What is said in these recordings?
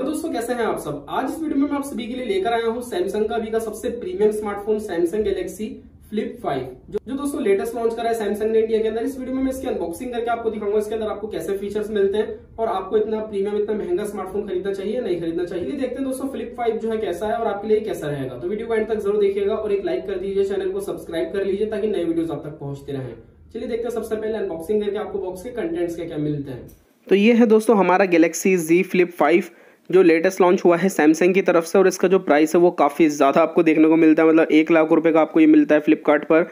तो दोस्तों कैसे हैं आप सब आज इस वीडियो में मैं आप सभी के लिए लेकर आया हूं सैमसंग का अभी का सबसे premium smartphone Samsung Galaxy flip 5 जो, जो दोस्तों लेटेस्ट लॉन्च करा है सैमसंग ने इंडिया के अंदर इस वीडियो में मैं इसकी अनबॉक्सिंग करके आपको दिखाऊंगा इसके अंदर आपको कैसे फीचर्स मिलते हैं और आपको इतना प्रीमियम इतना महंगा स्मार्टफोन खरीदना चाहिए या नहीं खरीदना चाहिए देखते हैं दोस्तों फ्लिप फाइव जो है कैसा है और आपके लिए कैसा रहेगा तो वीडियो को एंड तक जरूर देखिएगा और एक लाइक कर दीजिए चैनल को सब्सक्राइब कर लीजिए ताकि नए वीडियो आप तक पहुंचते रहे चलिए देखते हैं सबसे पहले अनबॉक्सिंग करके आपको बॉक्स के कंटेंट्स क्या क्या मिलते हैं तो ये है दोस्तों हमारा गैलेक्सी जी फ्लिप फाइव जो लेटेस्ट लॉन्च हुआ है सैमसंग की तरफ से और इसका जो प्राइस है वो काफ़ी ज़्यादा आपको देखने को मिलता है मतलब एक लाख रुपये का आपको ये मिलता है फ्लिपकार्ट पर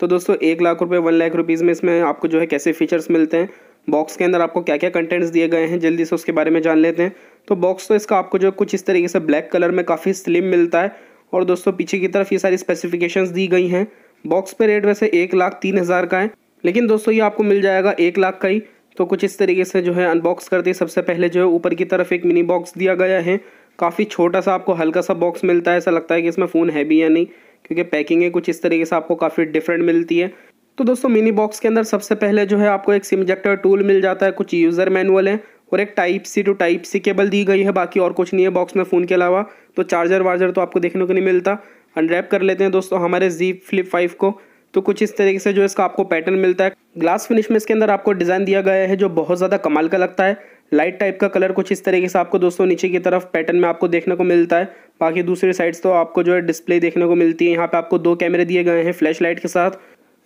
तो दोस्तों एक लाख रुपये वन लाख रुपीज़ में इसमें आपको जो है कैसे फीचर्स मिलते हैं बॉक्स के अंदर आपको क्या क्या कंटेंट्स दिए गए हैं जल्दी से उसके बारे में जान लेते हैं तो बॉक्स तो इसका आपको जो कुछ इस तरीके से ब्लैक कलर में काफ़ी स्लिम मिलता है और दोस्तों पीछे की तरफ ये सारी स्पेसिफिकेशंस दी गई हैं बॉक्स पे रेट वैसे एक लाख तीन हज़ार का है लेकिन दोस्तों ये आपको मिल जाएगा एक लाख का ही तो कुछ इस तरीके से जो है अनबॉक्स करते सबसे पहले जो है ऊपर की तरफ एक मिनी बॉक्स दिया गया है काफ़ी छोटा सा आपको हल्का सा बॉक्स मिलता है ऐसा लगता है कि इसमें फ़ोन है भी या नहीं क्योंकि पैकिंग है कुछ इस तरीके से आपको काफ़ी डिफरेंट मिलती है तो दोस्तों मिनी बॉक्स के अंदर सबसे पहले जो है आपको एक सिम जेक्टर टूल मिल जाता है कुछ यूज़र मैनुअल है और एक type C to type C cable दी गई है बाकी और कुछ नहीं है बॉक्स में फ़ोन के अलावा तो चार्जर वार्जर तो आपको देखने को नहीं मिलता अनरैप कर लेते हैं दोस्तों हमारे जी फ्लिप फाइव को तो कुछ इस तरीके से जो इसका आपको पैटर्न मिलता है ग्लास फिनिश में इसके अंदर आपको डिज़ाइन दिया गया है जो बहुत ज़्यादा कमाल का लगता है लाइट टाइप का कलर कुछ इस तरीके से आपको दोस्तों नीचे की तरफ पैटर्न में आपको देखने को मिलता है बाकी दूसरी साइड्स तो आपको जो है डिस्प्ले देखने को मिलती है यहाँ पे आपको दो कैमरे दिए गए हैं फ्लैश लाइट के साथ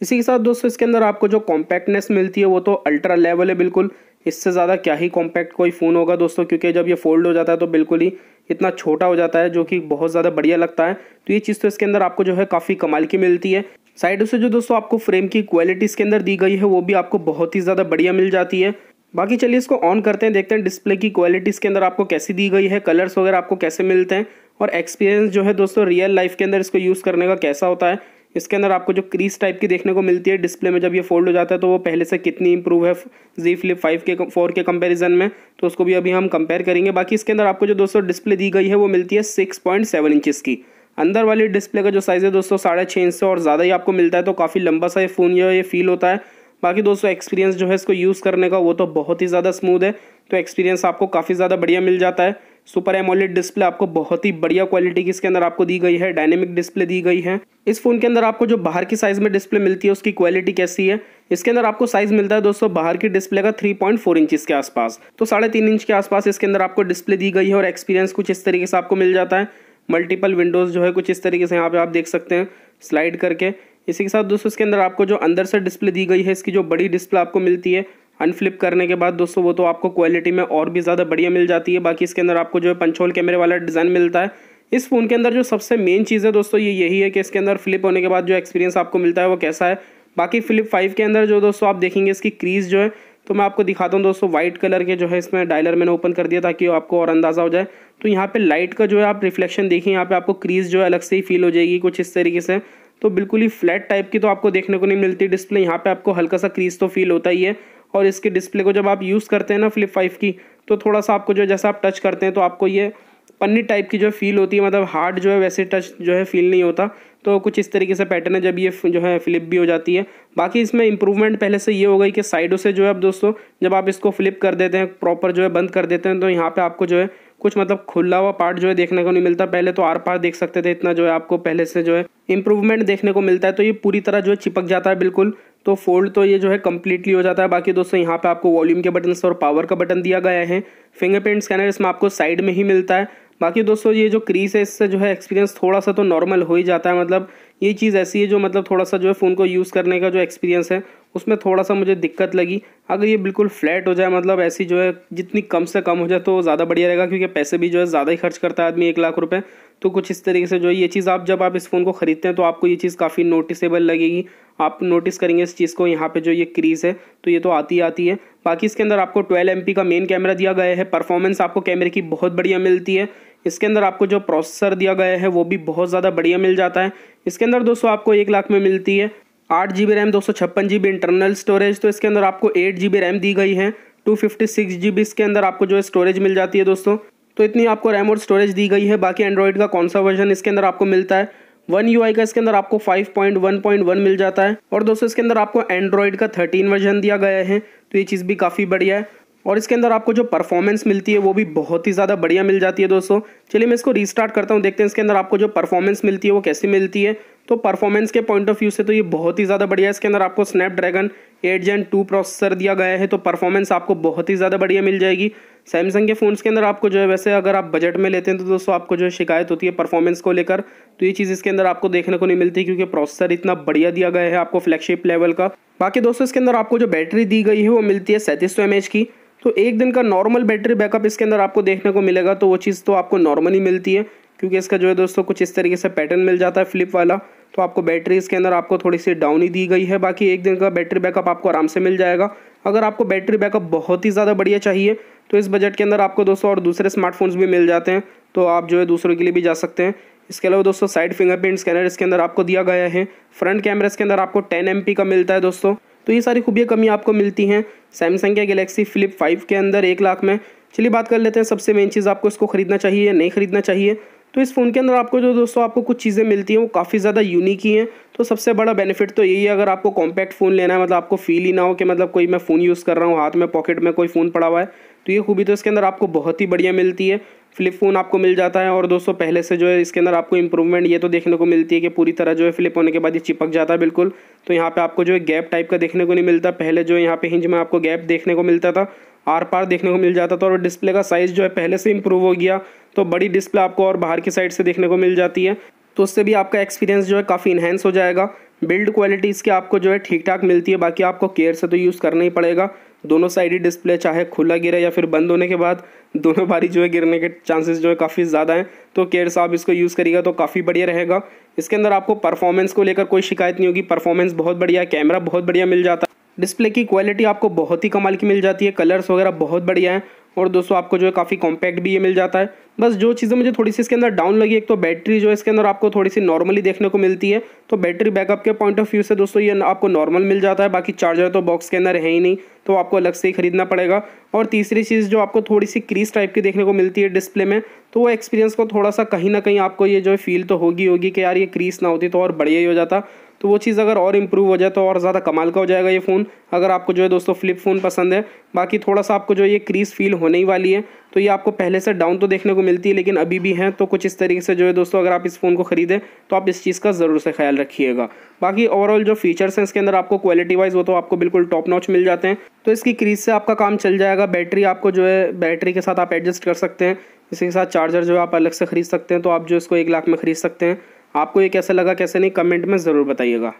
इसी के साथ दोस्तों इसके अंदर आपको जो कॉम्पैक्टनेस मिलती है वो तो अल्ट्रा लेवल है बिल्कुल इससे ज़्यादा क्या ही कॉम्पैक्ट कोई फ़ोन होगा दोस्तों क्योंकि जब ये फोल्ड हो जाता है तो बिल्कुल ही इतना छोटा हो जाता है जो कि बहुत ज़्यादा बढ़िया लगता है तो ये चीज़ तो इसके अंदर आपको जो है काफ़ी कमाल की मिलती है साइडों से जो दोस्तों आपको फ्रेम की क्वालिटी इसके अंदर दी गई है वो भी आपको बहुत ही ज़्यादा बढ़िया मिल जाती है बाकी चलिए इसको ऑन करते हैं देखते हैं डिस्प्ले की क्वालिटी इसके अंदर आपको कैसी दी गई है कलर्स वगैरह आपको कैसे मिलते हैं और एक्सपीरियंस जो है दोस्तों रियल लाइफ के अंदर इसको यूज़ करने का कैसा होता है इसके अंदर आपको जो क्रीज टाइप की देखने को मिलती है डिस्प्ले में जब ये फोल्ड हो जाता है तो वो पहले से कितनी इंप्रूव है जी फ्लिप फाइव के फोर के कंपैरिजन में तो उसको भी अभी हम कंपेयर करेंगे बाकी इसके अंदर आपको जो दोस्तों डिस्प्ले दी गई है वो मिलती है सिक्स पॉइंट सेवन इंचज़ की अंदर वाली डिस्प्ले का जो साइज़ है दोस्तों साढ़े छः इंच से और ज़्यादा ही आपको मिलता है तो काफ़ी लंबा सा ये फ़ोन जो है ये फील होता है बाकी दोस्तों एक्सपीरियंस जो है इसको यूज़ करने का वो तो बहुत ही ज़्यादा स्मूथ है तो एक्सपीरियंस आपको काफ़ी ज़्यादा बढ़िया मिल जाता है सुपर एमोलेड डिस्प्ले आपको बहुत ही बढ़िया क्वालिटी की इसके अंदर आपको दी गई है डायनेमिक डिस्प्ले दी गई है इस फोन के अंदर आपको जो बाहर की साइज़ में डिस्प्ले मिलती है उसकी क्वालिटी कैसी है इसके अंदर आपको साइज़ मिलता है दोस्तों बाहर की डिस्प्ले का 3.4 पॉइंट इंच के आसपास तो साढ़े तीन इंच के आसपास इसके अंदर आपको डिस्प्ले दी गई है और एक्सपीरियंस कुछ इस तरीके से आपको मिल जाता है मल्टीपल विंडोज़ जो है कुछ इस तरीके से यहाँ पे आप देख सकते हैं स्लाइड करके इसी के साथ दोस्तों इसके अंदर आपको जो अंदर से डिस्प्ले दी गई है इसकी जो बड़ी डिस्प्ले आपको मिलती है अनफ्लिप करने के बाद दोस्तों वो तो आपको क्वालिटी में और भी ज़्यादा बढ़िया मिल जाती है बाकी इसके अंदर आपको जो है पंचोल कैमरे वाला डिज़ाइन मिलता है इस फ़ोन के अंदर जो सबसे मेन चीज़ है दोस्तों ये यही है कि इसके अंदर फ्लिप होने के बाद जो एक्सपीरियंस आपको मिलता है वो कैसा है बाकी फ्लिप फाइव के अंदर जो दोस्तों आप देखेंगे इसकी क्रीज़ जो है तो मैं आपको दिखाता हूँ दोस्तों वाइट कलर के जो है इसमें डायलर मैंने ओपन कर दिया ताकि आपको और अंदाज़ा हो जाए तो यहाँ पे लाइट का जो है आप रिफ्लेक्शन देखिए यहाँ पे आपको क्रीज़ जो है अलग से ही फील हो जाएगी कुछ इस तरीके से तो बिल्कुल ही फ्लैट टाइप की तो आपको देखने को नहीं मिलती डिस्प्ले यहाँ पे आपको हल्का सा क्रीज तो फील होता ही है और इसके डिस्प्ले को जब आप यूज़ करते हैं ना फ्लिप फाइव की तो थोड़ा सा आपको जो जैसा आप टच करते हैं तो आपको ये पन्नी टाइप की जो फील होती है मतलब हार्ड जो है वैसे टच जो है फील नहीं होता तो कुछ इस तरीके से पैटर्न है जब ये जो है फ्लिप भी हो जाती है बाकी इसमें इंप्रूवमेंट पहले से ये हो गई कि साइडों से जो है अब दोस्तों जब आप इसको फ्लिप कर देते हैं प्रॉपर जो है बंद कर देते हैं तो यहाँ पे आपको जो है कुछ मतलब खुला हुआ पार्ट जो है देखने को नहीं मिलता पहले तो आर पार देख सकते थे इतना जो है आपको पहले से जो है इंप्रूवमेंट देखने को मिलता है तो ये पूरी तरह जो है चिपक जाता है बिल्कुल तो फोल्ड तो ये जो है कम्प्लीटली हो जाता है बाकी दोस्तों यहाँ पे आपको वॉल्यूम के बटन और पावर का बटन दिया गया है फिंगरप्रिंट स्कैनर इसमें आपको साइड में ही मिलता है बाकी दोस्तों ये जो क्रीज है इससे जो है एक्सपीरियंस थोड़ा सा तो नॉर्मल हो ही जाता है मतलब ये चीज़ ऐसी है जो मतलब थोड़ा सा जो है फ़ोन को यूज़ करने का जो एक्सपीरियंस है उसमें थोड़ा सा मुझे दिक्कत लगी अगर ये बिल्कुल फ्लैट हो जाए मतलब ऐसी जो है जितनी कम से कम हो जाए तो ज़्यादा बढ़िया रहेगा क्योंकि पैसे भी जो है ज़्यादा ही खर्च करता है आदमी एक लाख रुपये तो कुछ इस तरीके से जो है ये चीज़ आप जब आप इस फ़ोन को ख़रीदते हैं तो आपको ये चीज़ काफ़ी नोटिसेबल लगेगी आप नोटिस करेंगे इस चीज़ को यहाँ पे जो ये क्रीज़ है तो ये तो आती आती है बाकी इसके अंदर आपको ट्वेल्व एम का मेन कैमरा दिया गया है परफॉर्मेंस आपको कैमरे की बहुत बढ़िया मिलती है इसके अंदर आपको जो प्रोसेसर दिया गया है वो भी बहुत ज़्यादा बढ़िया मिल जाता है इसके अंदर दोस्तों आपको एक लाख में मिलती है आठ जी बी रैम दो सौ छप्पन जी बी इंटरनल स्टोरेज तो इसके अंदर आपको एट जी बी रैम दी गई है टू फिफ्टी सिक्स जी बी इसके अंदर आपको जो है स्टोरेज मिल जाती है दोस्तों तो इतनी आपको रैम और स्टोरेज दी गई है बाकी एंड्रॉयड का कौन सा वर्जन इसके अंदर आपको मिलता है वन यू का इसके अंदर आपको 5.1.1 मिल जाता है और दोस्तों इसके अंदर आपको एंड्रॉयड का 13 वर्जन दिया गया है तो ये चीज़ भी काफ़ी बढ़िया है और इसके अंदर आपको जो परफॉर्मेंस मिलती है वो भी बहुत ही ज़्यादा बढ़िया मिल जाती है दोस्तों चलिए मैं इसको रीस्टार्ट करता हूँ देखते हैं इसके अंदर आपको जो परफॉर्मेंस मिलती है वो कैसी मिलती है तो परफॉर्मेंस के पॉइंट ऑफ व्यू से तो ये बहुत ही ज़्यादा बढ़िया है इसके अंदर आपको Snapdragon eight gen two processor दिया गया है तो परफॉर्मेंस आपको बहुत ही ज़्यादा बढ़िया मिल जाएगी सैमसंग के फ़ोन्स के अंदर आपको जो है वैसे अगर आप बजट में लेते हैं तो दोस्तों आपको जो है शिकायत होती है परफॉर्मेंस को लेकर तो ये चीज़ इसके अंदर आपको देखने को नहीं मिलती क्योंकि प्रोसेसर इतना बढ़िया दिया गया है आपको फ्लैगशिप लेवल का बाकी दोस्तों इसके अंदर आपको जो बैटरी दी गई है वो मिलती है सैंतीस सौ की तो एक दिन का नॉर्मल बैटरी बैकअप इसके अंदर आपको देखने को मिलेगा तो वो चीज़ तो आपको नॉर्मली मिलती है क्योंकि इसका जो है दोस्तों कुछ इस तरीके से पैटर्न मिल जाता है फ्लिप वाला तो आपको बैटरी इसके अंदर आपको थोड़ी सी डाउन ही दी गई है बाकी एक दिन का बैटरी बैकअप आपको आराम से मिल जाएगा अगर आपको बैटरी बैकअप बहुत ही ज़्यादा बढ़िया चाहिए तो इस बजट के अंदर आपको दोस्तों और दूसरे स्मार्टफोन्स भी मिल जाते हैं तो आप जो है दूसरों के लिए भी जा सकते हैं इसके अलावा दोस्तों साइड फिंगरप्रिंट स्कैनर इसके अंदर आपको दिया गया है फ्रंट कैमरा इसके अंदर आपको टेन एम का मिलता है दोस्तों तो ये सारी खूबियाँ कमी आपको मिलती हैं सैमसंग या गैलेक्सी फ्लिप फाइव के अंदर एक लाख में चलिए बात कर लेते हैं सबसे मेन चीज़ आपको इसको खरीदना चाहिए या नहीं खरीदना चाहिए तो इस फ़ोन के अंदर आपको जो दोस्तों आपको कुछ चीज़ें मिलती हैं वो काफ़ी ज़्यादा यूनिक ही हैं तो सबसे बड़ा बेनिफिट तो यही है अगर आपको कॉम्पैक्ट फ़ोन लेना है मतलब आपको फील ही ना हो कि मतलब कोई मैं फ़ोन यूज़ कर रहा हूँ हाथ में पॉकेट में कोई फ़ोन पड़ा हुआ है तो ये खूबी तो इसके अंदर आपको बहुत ही बढ़िया मिलती है फ्लिप फ़ोन आपको मिल जाता है और दोस्तों पहले से जो है इसके अंदर आपको इंप्रूवमेंट ये तो देखने को मिलती है कि पूरी तरह जो है फ्लिप होने के बाद ये चिपक जाता है बिल्कुल तो यहाँ पे आपको जो है गैप टाइप का देखने को नहीं मिलता पहले जो है यहाँ पे हिंज में आपको गैप देखने को मिलता था आर पार देखने को मिल जाता था और डिस्प्ले का साइज़ जो है पहले से इम्प्रूव हो गया तो बड़ी डिस्प्ले आपको और बाहर की साइड से देखने को मिल जाती है तो उससे भी आपका एक्सपीरियंस जो है काफ़ी इन्हेंस हो जाएगा बिल्ड क्वालिटी इसके आपको जो है ठीक ठाक मिलती है बाकी आपको केयर से तो यूज़ करना ही पड़ेगा दोनों साइड डिस्प्ले चाहे खुला गिरे या फिर बंद होने के बाद दोनों बारी जो है गिरने के चांसेस जो है काफ़ी ज़्यादा हैं तो केयर साहब इसको यूज़ करिएगा तो काफ़ी बढ़िया रहेगा इसके अंदर आपको परफॉर्मेंस को लेकर कोई शिकायत नहीं होगी परफॉर्मेंस बहुत बढ़िया कैमरा बहुत बढ़िया मिल जाता है डिस्प्ले की क्वालिटी आपको बहुत ही कमाल की मिल जाती है कलर्स वगैरह बहुत बढ़िया हैं और दोस्तों आपको जो है काफ़ी कॉम्पैक्ट भी ये मिल जाता है बस जो चीज़ें मुझे थोड़ी सी इसके अंदर डाउन लगी एक तो बैटरी जो है इसके अंदर आपको थोड़ी सी नॉर्मली देखने को मिलती है तो बैटरी बैकअप के पॉइंट ऑफ व्यू से दोस्तों ये आपको नॉर्मल मिल जाता है बाकी चार्जर तो बॉक्स के अंदर है ही नहीं तो आपको अलग से ही खरीदना पड़ेगा और तीसरी चीज़ जो आपको थोड़ी सी क्रीज टाइप की देखने को मिलती है डिस्प्ले में तो वो एक्सपीरियंस को थोड़ा सा कहीं ना कहीं आपको ये जो फील तो होगी होगी कि यार ये क्रीज ना होती तो और बढ़िया ही हो जाता तो वो चीज़ अगर और इम्प्रूव हो जाए तो और ज़्यादा कमाल का हो जाएगा ये फ़ोन अगर आपको जो है दोस्तों फ्लिप फ़ोन पसंद है बाकी थोड़ा सा आपको जो ये क्रीज फील होने ही वाली है तो ये आपको पहले से डाउन तो देखने को मिलती है लेकिन अभी भी हैं तो कुछ इस तरीके से जो है दोस्तों अगर आप इस फ़ोन को ख़रीदें तो आप इस चीज़ का ज़रूर से ख्याल रखिएगा बाकी ओवरऑल जो फीचर्स हैं इसके अंदर आपको क्वालिटी वाइज वो तो आपको बिल्कुल टॉप नॉच मिल जाते हैं तो इसकी क्रीज से आपका काम चल जाएगा बैटरी आपको जो है बैटरी के साथ आप एडजस्ट कर सकते हैं इसी के साथ चार्जर जो है आप अलग से ख़रीद सकते हैं तो आप जो इसको एक लाख में ख़रीद सकते हैं आपको ये कैसा लगा कैसे नहीं कमेंट में ज़रूर बताइएगा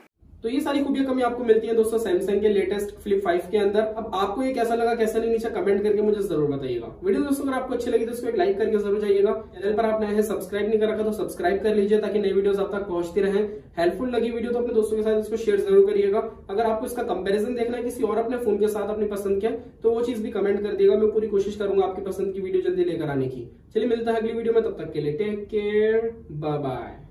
तो ये सारी खूबियां कमी आपको मिलती है दोस्तों सैमसंग के लेटेस्ट फ्लिप फाइव के अंदर अब आपको ये कैसा लगा कैसा नहीं नीचे कमेंट करके मुझे जरूर बताइएगा वीडियो दोस्तों अगर आपको अच्छी लगी तो उसको एक लाइक करके जरूर जाइएगा चैनल पर आप नए सब्सक्राइब नहीं कर रखा तो सब्सक्राइब कर लीजिए ताकि नई वीडियो आप तक पहुंचती रहे हेल्पफुल लगी वीडियो तो अपने दोस्तों के साथ इसको शेयर जरूर करिएगा अगर आपको इसका कंपेरिजन देखना है किसी और अपने फोन के साथ अपनी पसंद के तो वो चीज भी कमेंट कर देगा मैं पूरी कोशिश करूंगा आपकी पसंद की वीडियो जल्दी लेकर आने की चलिए मिलता है अगली वीडियो में तब तक के लिए टेक केयर बाय बाय